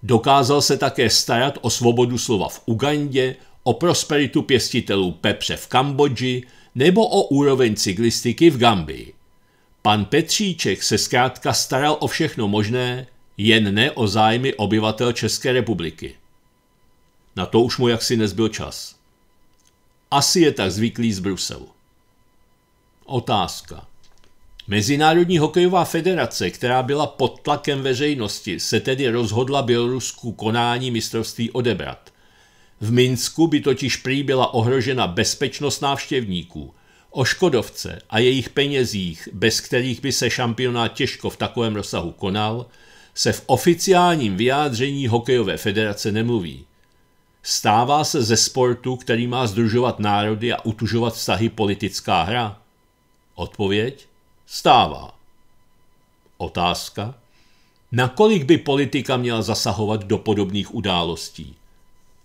Dokázal se také starat o svobodu slova v Ugandě, o prosperitu pěstitelů pepře v Kambodži nebo o úroveň cyklistiky v Gambii. Pan Petříček se zkrátka staral o všechno možné, jen ne o zájmy obyvatel České republiky. Na to už mu jaksi nezbyl čas. Asi je tak zvyklý z Bruselu. Otázka. Mezinárodní hokejová federace, která byla pod tlakem veřejnosti, se tedy rozhodla Bělorusku konání mistrovství odebrat. V Minsku by totiž prý byla ohrožena bezpečnost návštěvníků, o škodovce a jejich penězích, bez kterých by se šampionát těžko v takovém rozsahu konal – se v oficiálním vyjádření hokejové federace nemluví. Stává se ze sportu, který má združovat národy a utužovat vztahy politická hra? Odpověď? Stává. Otázka? Nakolik by politika měla zasahovat do podobných událostí?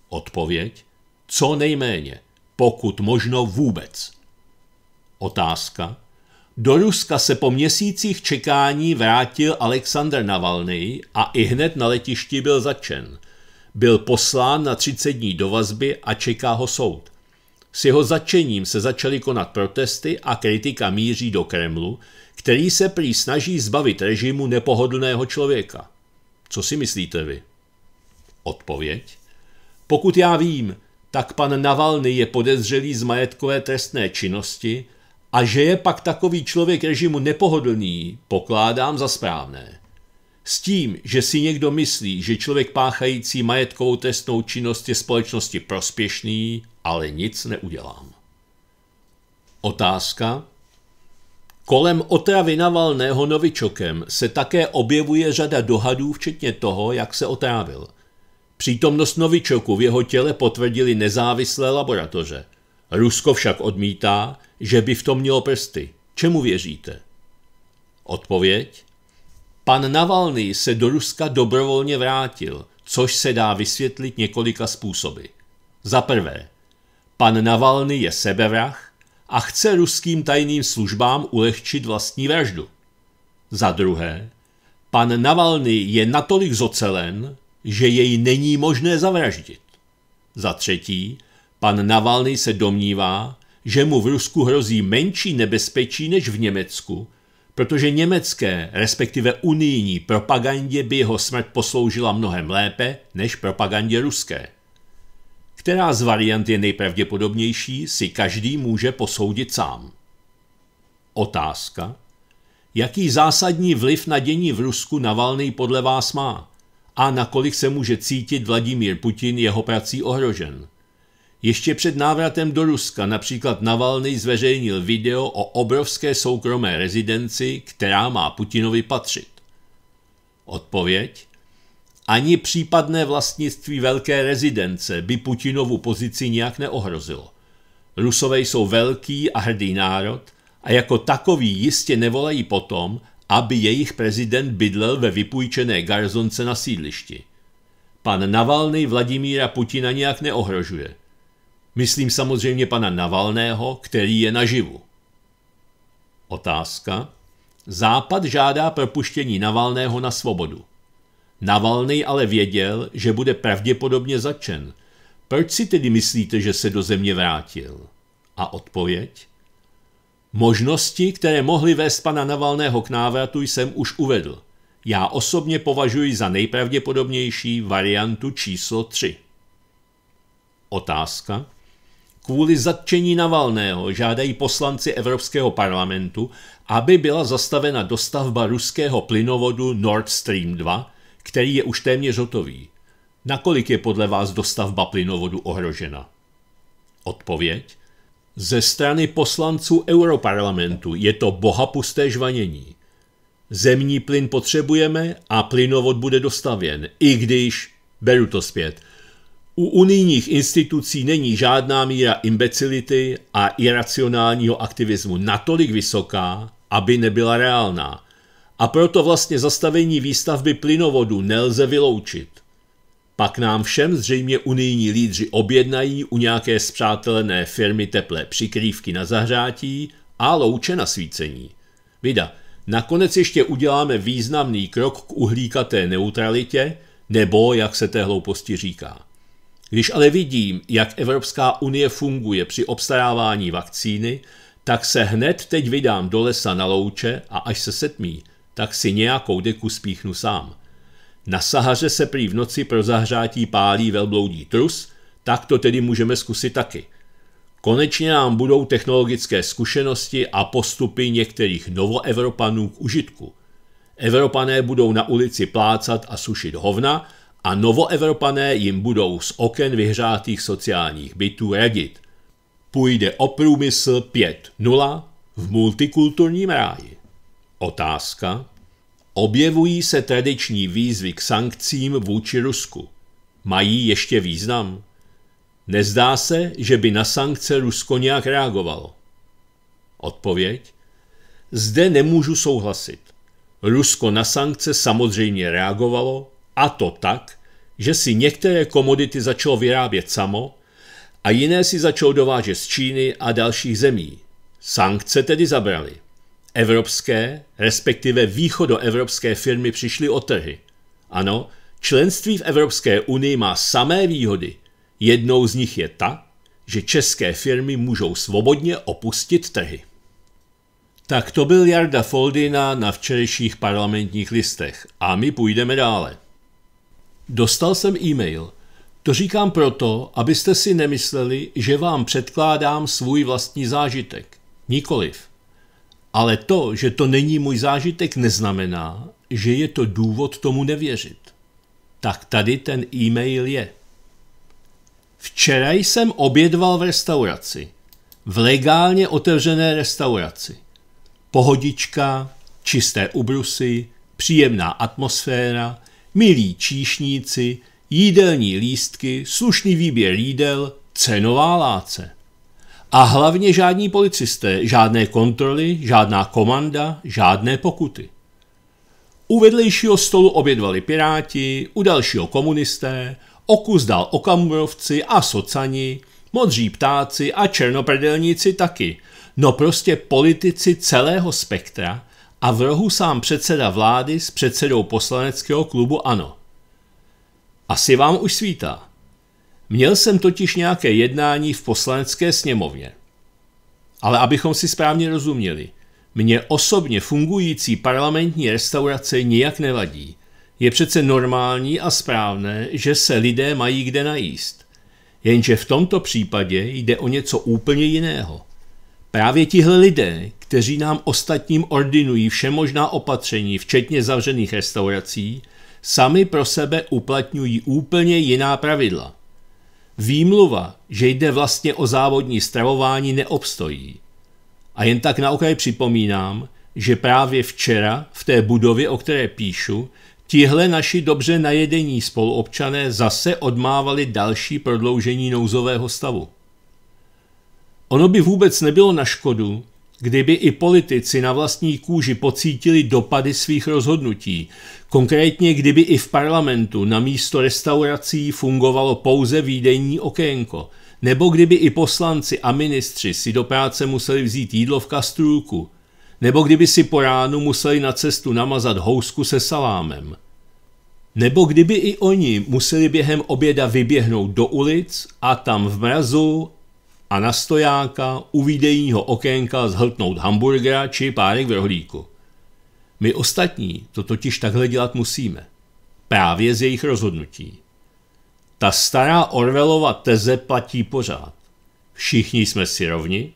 Odpověď? Co nejméně, pokud možno vůbec. Otázka? Do Ruska se po měsících čekání vrátil Alexander Navalny a i hned na letišti byl začen. Byl poslán na 30 dní do vazby a čeká ho soud. S jeho začením se začaly konat protesty a kritika míří do Kremlu, který se prý snaží zbavit režimu nepohodlného člověka. Co si myslíte vy? Odpověď? Pokud já vím, tak pan Navalny je podezřelý z majetkové trestné činnosti, a že je pak takový člověk režimu nepohodlný, pokládám za správné. S tím, že si někdo myslí, že člověk páchající majetkovou trestnou činnost je společnosti prospěšný, ale nic neudělám. Otázka? Kolem otravy Navalného novičokem se také objevuje řada dohadů, včetně toho, jak se otrávil. Přítomnost novičoku v jeho těle potvrdili nezávislé laboratoře. Rusko však odmítá, že by v tom mělo prsty. Čemu věříte? Odpověď? Pan Navalny se do Ruska dobrovolně vrátil, což se dá vysvětlit několika způsoby. Za prvé, pan Navalny je sebevrah a chce ruským tajným službám ulehčit vlastní vraždu. Za druhé, pan Navalny je natolik zocelen, že jej není možné zavraždit. Za třetí, Pan Navalny se domnívá, že mu v Rusku hrozí menší nebezpečí než v Německu, protože německé, respektive unijní propagandě by jeho smrt posloužila mnohem lépe než propagandě ruské. Která z variant je nejpravděpodobnější, si každý může posoudit sám. Otázka. Jaký zásadní vliv na dění v Rusku Navalny podle vás má? A nakolik se může cítit Vladimír Putin jeho prací ohrožen? Ještě před návratem do Ruska například Navalny zveřejnil video o obrovské soukromé rezidenci, která má Putinovi patřit. Odpověď? Ani případné vlastnictví velké rezidence by Putinovu pozici nijak neohrozilo. Rusové jsou velký a hrdý národ a jako takový jistě nevolají potom, aby jejich prezident bydlel ve vypůjčené garzonce na sídlišti. Pan Navalny Vladimíra Putina nijak neohrožuje – Myslím samozřejmě pana Navalného, který je naživu. Otázka. Západ žádá propuštění Navalného na svobodu. Navalný ale věděl, že bude pravděpodobně začen. Proč si tedy myslíte, že se do země vrátil? A odpověď? Možnosti, které mohly vést pana Navalného k návratu, jsem už uvedl. Já osobně považuji za nejpravděpodobnější variantu číslo 3. Otázka. Kvůli zatčení Navalného žádají poslanci Evropského parlamentu, aby byla zastavena dostavba ruského plynovodu Nord Stream 2, který je už téměř hotový. Nakolik je podle vás dostavba plynovodu ohrožena? Odpověď? Ze strany poslanců Europarlamentu je to bohapusté žvanění. Zemní plyn potřebujeme a plynovod bude dostavěn, i když, beru to zpět, u unijních institucí není žádná míra imbecility a iracionálního aktivismu natolik vysoká, aby nebyla reálná. A proto vlastně zastavení výstavby plynovodu nelze vyloučit. Pak nám všem zřejmě unijní lídři objednají u nějaké zpřátelené firmy teplé přikrývky na zahřátí a louče na svícení. Vida, nakonec ještě uděláme významný krok k uhlíkaté neutralitě, nebo jak se té hlouposti říká. Když ale vidím, jak Evropská unie funguje při obstarávání vakcíny, tak se hned teď vydám do lesa na louče a až se setmí, tak si nějakou deku spíchnu sám. Na Sahaře se prý v noci pro zahřátí pálí velbloudí trus, tak to tedy můžeme zkusit taky. Konečně nám budou technologické zkušenosti a postupy některých novoevropanů k užitku. Evropané budou na ulici plácat a sušit hovna, a novoevropané jim budou z oken vyhřátých sociálních bytů radit. Půjde o průmysl 5.0 v multikulturním ráji. Otázka. Objevují se tradiční výzvy k sankcím vůči Rusku. Mají ještě význam? Nezdá se, že by na sankce Rusko nějak reagovalo. Odpověď? Zde nemůžu souhlasit. Rusko na sankce samozřejmě reagovalo, a to tak, že si některé komodity začalo vyrábět samo a jiné si začalo dovážet z Číny a dalších zemí. Sankce tedy zabrali. Evropské, respektive východoevropské firmy přišly o trhy. Ano, členství v Evropské unii má samé výhody. Jednou z nich je ta, že české firmy můžou svobodně opustit trhy. Tak to byl Jarda Foldina na včerejších parlamentních listech a my půjdeme dále. Dostal jsem e-mail. To říkám proto, abyste si nemysleli, že vám předkládám svůj vlastní zážitek. Nikoliv. Ale to, že to není můj zážitek, neznamená, že je to důvod tomu nevěřit. Tak tady ten e-mail je. Včera jsem obědval v restauraci. V legálně otevřené restauraci. Pohodička, čisté ubrusy, příjemná atmosféra – milí číšníci, jídelní lístky, slušný výběr jídel, cenová láce. A hlavně žádní policisté, žádné kontroly, žádná komanda, žádné pokuty. U vedlejšího stolu obědvali piráti, u dalšího komunisté, okus dal okamurovci a socani, modří ptáci a černoprdelníci taky. No prostě politici celého spektra, a v rohu sám předseda vlády s předsedou poslaneckého klubu ANO. Asi vám už svítá. Měl jsem totiž nějaké jednání v poslanecké sněmovně. Ale abychom si správně rozuměli, mně osobně fungující parlamentní restaurace nijak nevadí. Je přece normální a správné, že se lidé mají kde najíst. Jenže v tomto případě jde o něco úplně jiného. Právě tihle lidé, kteří nám ostatním ordinují všemožná opatření, včetně zavřených restaurací, sami pro sebe uplatňují úplně jiná pravidla. Výmluva, že jde vlastně o závodní stravování, neobstojí. A jen tak na okraj připomínám, že právě včera v té budově, o které píšu, tihle naši dobře najedení spoluobčané zase odmávali další prodloužení nouzového stavu. Ono by vůbec nebylo na škodu, kdyby i politici na vlastní kůži pocítili dopady svých rozhodnutí, konkrétně kdyby i v parlamentu na místo restaurací fungovalo pouze výdejní okénko, nebo kdyby i poslanci a ministři si do práce museli vzít jídlo v kastrůlku, nebo kdyby si po ránu museli na cestu namazat housku se salámem. Nebo kdyby i oni museli během oběda vyběhnout do ulic a tam v mrazu a na stojáka u výdejního okénka zhltnout hamburgera či párek v rohlíku. My ostatní to totiž takhle dělat musíme. Právě z jejich rozhodnutí. Ta stará Orvelova teze platí pořád. Všichni jsme si rovni,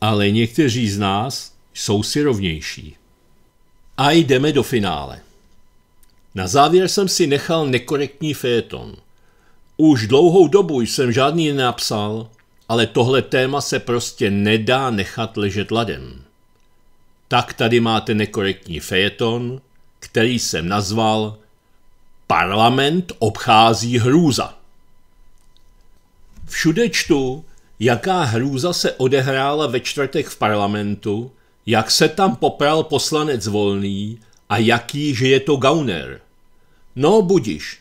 ale někteří z nás jsou si rovnější. A jdeme do finále. Na závěr jsem si nechal nekorektní féton. Už dlouhou dobu jsem žádný nenapsal, ale tohle téma se prostě nedá nechat ležet ladem. Tak tady máte nekorektní fejeton, který jsem nazval Parlament obchází hrůza. Všude čtu, jaká hrůza se odehrála ve čtvrtek v parlamentu, jak se tam popral poslanec Volný a jaký, že je to Gauner. No budiš,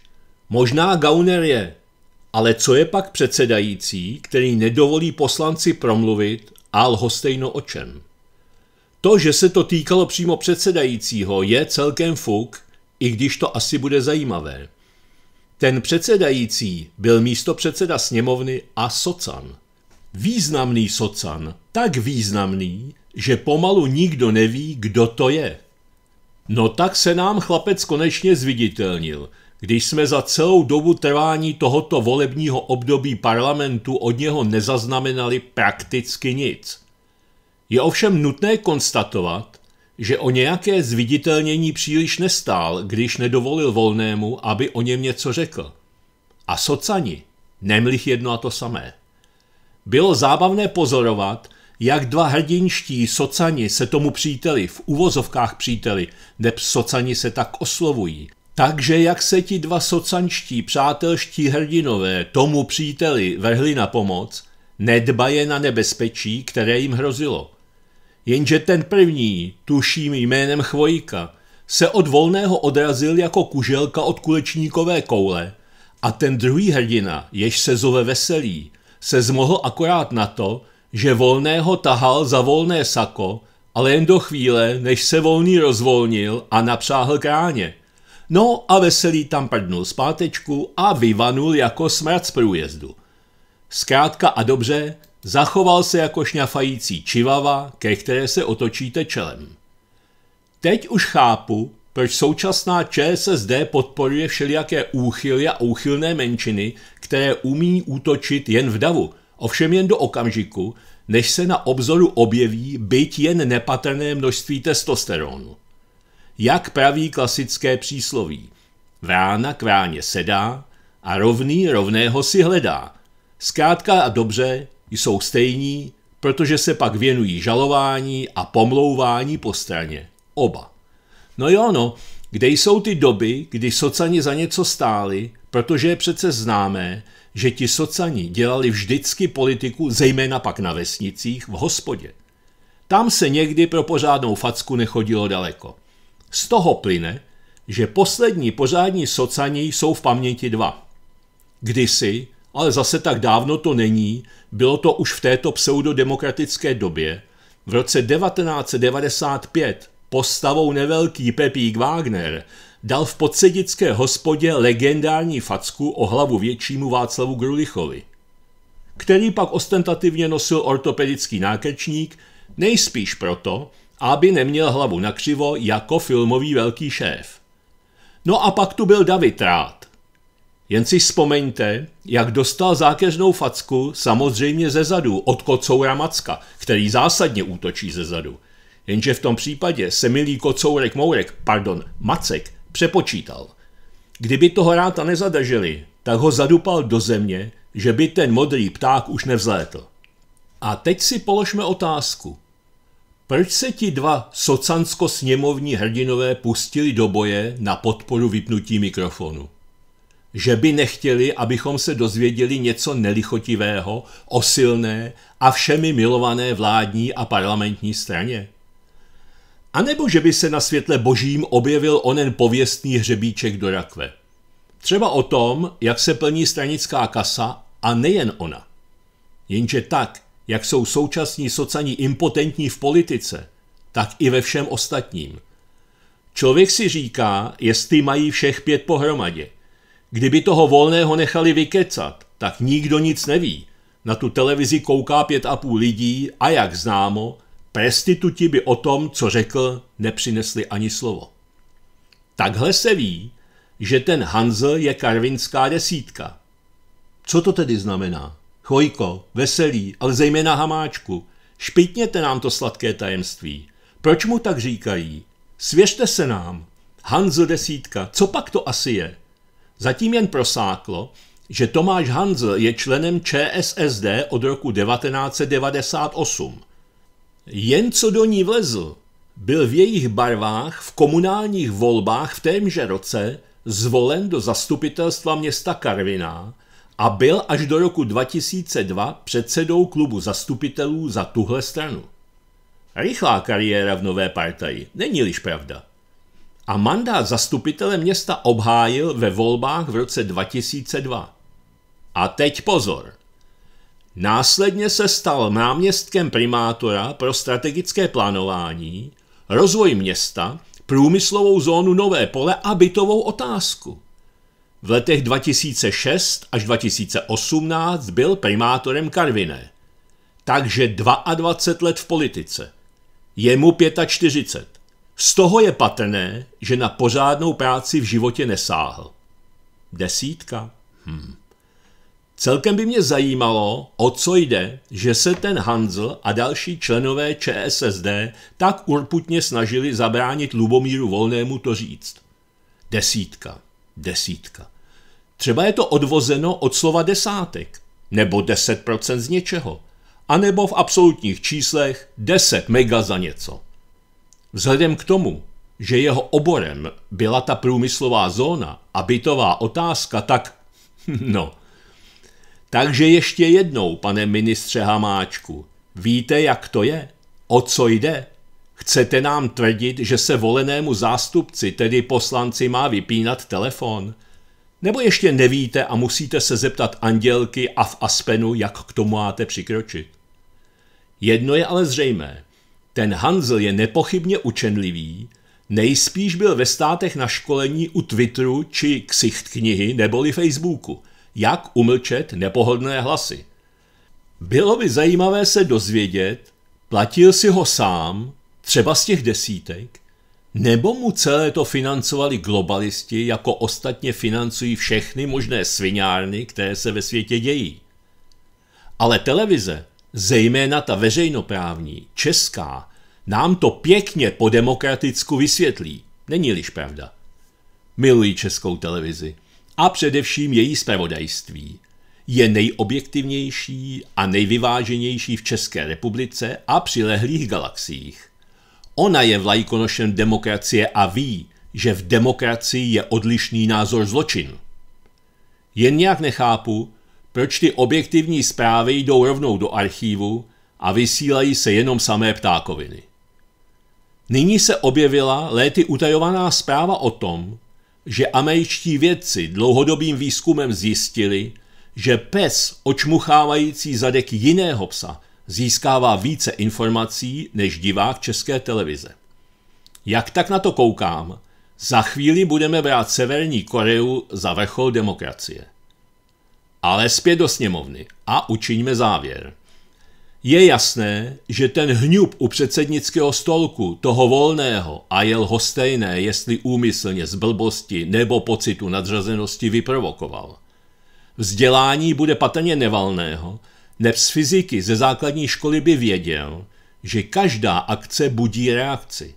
možná Gauner je, ale co je pak předsedající, který nedovolí poslanci promluvit a lhostejno o čem? To, že se to týkalo přímo předsedajícího, je celkem fuk, i když to asi bude zajímavé. Ten předsedající byl místo předseda sněmovny a socan. Významný socan, tak významný, že pomalu nikdo neví, kdo to je. No tak se nám chlapec konečně zviditelnil – když jsme za celou dobu trvání tohoto volebního období parlamentu od něho nezaznamenali prakticky nic. Je ovšem nutné konstatovat, že o nějaké zviditelnění příliš nestál, když nedovolil volnému, aby o něm něco řekl. A socani, nemlich jedno a to samé. Bylo zábavné pozorovat, jak dva hrdinští socani se tomu příteli, v uvozovkách příteli, neb socani se tak oslovují, takže jak se ti dva socančtí přátelští hrdinové tomu příteli vrhli na pomoc, nedbaje na nebezpečí, které jim hrozilo. Jenže ten první, tuším jménem Chvojka, se od volného odrazil jako kuželka od kulečníkové koule a ten druhý hrdina, jež se zove Veselý, se zmohl akorát na to, že volného tahal za volné sako, ale jen do chvíle, než se volný rozvolnil a napřáhl kráně. No a veselý tam prdnul zpátečku a vyvanul jako smrad z průjezdu. Zkrátka a dobře, zachoval se jako šňafající čivava, ke které se otočíte čelem. Teď už chápu, proč současná ČSSD podporuje všelijaké úchyly a úchylné menšiny, které umí útočit jen v davu, ovšem jen do okamžiku, než se na obzoru objeví byť jen nepatrné množství testosteronu jak praví klasické přísloví. Vrána k ráně sedá a rovný rovného si hledá. Zkrátka a dobře jsou stejní, protože se pak věnují žalování a pomlouvání po straně. Oba. No jo, no, kde jsou ty doby, kdy socani za něco stáli, protože je přece známé, že ti socani dělali vždycky politiku, zejména pak na vesnicích, v hospodě. Tam se někdy pro pořádnou facku nechodilo daleko. Z toho plyne, že poslední pořádní socani jsou v paměti dva. Kdysi, ale zase tak dávno to není, bylo to už v této pseudodemokratické době, v roce 1995 postavou nevelký Pepík Wagner dal v podsedické hospodě legendární facku o hlavu většímu Václavu Grulichovi, který pak ostentativně nosil ortopedický nákrčník, nejspíš proto, aby neměl hlavu nakřivo jako filmový velký šéf. No a pak tu byl David Rád. Jen si vzpomeňte, jak dostal zákeřnou facku samozřejmě ze zadu od kocoura Macka, který zásadně útočí ze zadu. Jenže v tom případě se milý kocourek Mourek, pardon, Macek, přepočítal. Kdyby toho ráta nezadrželi, tak ho zadupal do země, že by ten modrý pták už nevzlétl. A teď si položme otázku. Proč se ti dva socansko-sněmovní hrdinové pustili do boje na podporu vypnutí mikrofonu? Že by nechtěli, abychom se dozvěděli něco nelichotivého o silné a všemi milované vládní a parlamentní straně? A nebo že by se na světle božím objevil onen pověstný hřebíček do rakve? Třeba o tom, jak se plní stranická kasa a nejen ona. Jenže tak, jak jsou současní socani impotentní v politice, tak i ve všem ostatním. Člověk si říká, jestli mají všech pět pohromadě. Kdyby toho volného nechali vykecat, tak nikdo nic neví. Na tu televizi kouká pět a půl lidí a jak známo, prestituti by o tom, co řekl, nepřinesli ani slovo. Takhle se ví, že ten Hanzel je karvinská desítka. Co to tedy znamená? Chojko, Veselý, ale zejména Hamáčku, špitněte nám to sladké tajemství. Proč mu tak říkají? Svěřte se nám. Hanzl desítka, co pak to asi je? Zatím jen prosáklo, že Tomáš Hanzl je členem ČSSD od roku 1998. Jen co do ní vlezl, byl v jejich barvách v komunálních volbách v témže roce zvolen do zastupitelstva města Karviná a byl až do roku 2002 předsedou klubu zastupitelů za tuhle stranu. Rychlá kariéra v nové partaji, není-liž pravda. A mandát zastupitele města obhájil ve volbách v roce 2002. A teď pozor. Následně se stal náměstkem primátora pro strategické plánování, rozvoj města, průmyslovou zónu Nové pole a bytovou otázku. V letech 2006 až 2018 byl primátorem Karviné. Takže 22 let v politice. Je mu 45. Z toho je patrné, že na pořádnou práci v životě nesáhl. Desítka. Hmm. Celkem by mě zajímalo, o co jde, že se ten Hanzl a další členové ČSSD tak urputně snažili zabránit Lubomíru Volnému to říct. Desítka. Desítka. Třeba je to odvozeno od slova desátek, nebo 10% z něčeho, anebo v absolutních číslech 10 mega za něco. Vzhledem k tomu, že jeho oborem byla ta průmyslová zóna a bytová otázka, tak no. Takže ještě jednou, pane ministře Hamáčku, víte, jak to je? O co jde? Chcete nám tvrdit, že se volenému zástupci, tedy poslanci, má vypínat telefon? Nebo ještě nevíte a musíte se zeptat andělky a v Aspenu, jak k tomu máte přikročit? Jedno je ale zřejmé. Ten Hanzel je nepochybně učenlivý, nejspíš byl ve státech na školení u Twitteru či ksicht knihy neboli Facebooku, jak umlčet nepohodlné hlasy. Bylo by zajímavé se dozvědět, platil si ho sám, třeba z těch desítek, nebo mu celé to financovali globalisti, jako ostatně financují všechny možné sviňárny, které se ve světě dějí. Ale televize, zejména ta veřejnoprávní, česká, nám to pěkně po demokraticku vysvětlí, není-liž pravda. Milují českou televizi a především její zpravodajství. Je nejobjektivnější a nejvyváženější v České republice a přilehlých galaxiích. Ona je vlajkonošem demokracie a ví, že v demokracii je odlišný názor zločin. Jen nějak nechápu, proč ty objektivní zprávy jdou rovnou do archívu a vysílají se jenom samé ptákoviny. Nyní se objevila léty utajovaná zpráva o tom, že američtí vědci dlouhodobým výzkumem zjistili, že pes očmuchávající zadek jiného psa získává více informací než divák české televize. Jak tak na to koukám, za chvíli budeme brát Severní Koreu za vrchol demokracie. Ale zpět do sněmovny a učiňme závěr. Je jasné, že ten hňub u předsednického stolku, toho volného a je lhostejné, jestli úmyslně z blbosti nebo pocitu nadřazenosti vyprovokoval. Vzdělání bude patrně nevalného, neb z fyziky ze základní školy by věděl, že každá akce budí reakci.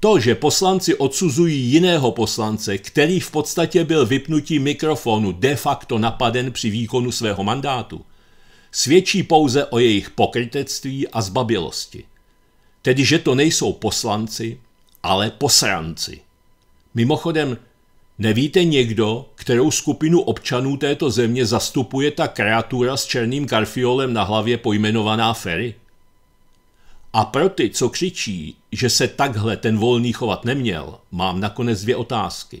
To, že poslanci odsuzují jiného poslance, který v podstatě byl vypnutí mikrofonu de facto napaden při výkonu svého mandátu, svědčí pouze o jejich pokrytectví a zbabilosti. Tedy, že to nejsou poslanci, ale posranci. Mimochodem, Nevíte někdo, kterou skupinu občanů této země zastupuje ta kreatura s černým karfiolem na hlavě pojmenovaná Ferry? A pro ty, co křičí, že se takhle ten volný chovat neměl, mám nakonec dvě otázky.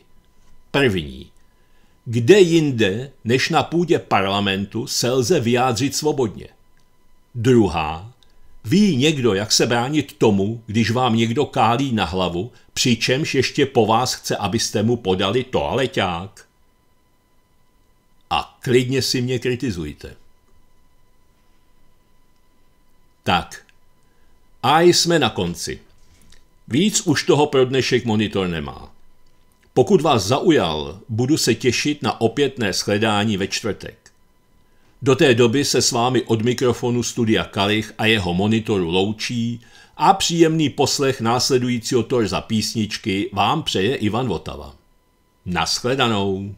První. Kde jinde, než na půdě parlamentu, se lze vyjádřit svobodně? Druhá. Ví někdo, jak se bránit tomu, když vám někdo kálí na hlavu přičemž ještě po vás chce, abyste mu podali toaleťák. A klidně si mě kritizujte. Tak. A jsme na konci. Víc už toho pro dnešek monitor nemá. Pokud vás zaujal, budu se těšit na opětné shledání ve čtvrtek. Do té doby se s vámi od mikrofonu studia Kalich a jeho monitoru loučí a příjemný poslech následujícího za písničky vám přeje Ivan Votava. Naschledanou.